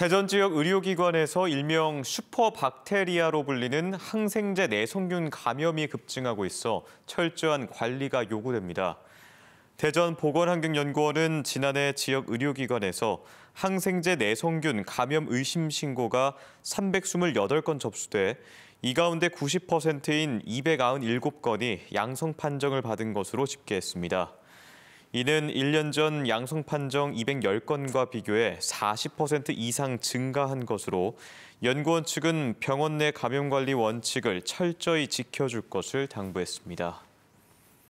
대전 지역 의료기관에서 일명 슈퍼박테리아로 불리는 항생제 내성균 감염이 급증하고 있어 철저한 관리가 요구됩니다. 대전 보건환경연구원은 지난해 지역 의료기관에서 항생제 내성균 감염 의심 신고가 328건 접수돼 이 가운데 90%인 297건이 양성 판정을 받은 것으로 집계했습니다. 이는 1년 전 양성 판정 210건과 비교해 40% 이상 증가한 것으로 연구원 측은 병원 내 감염관리 원칙을 철저히 지켜줄 것을 당부했습니다.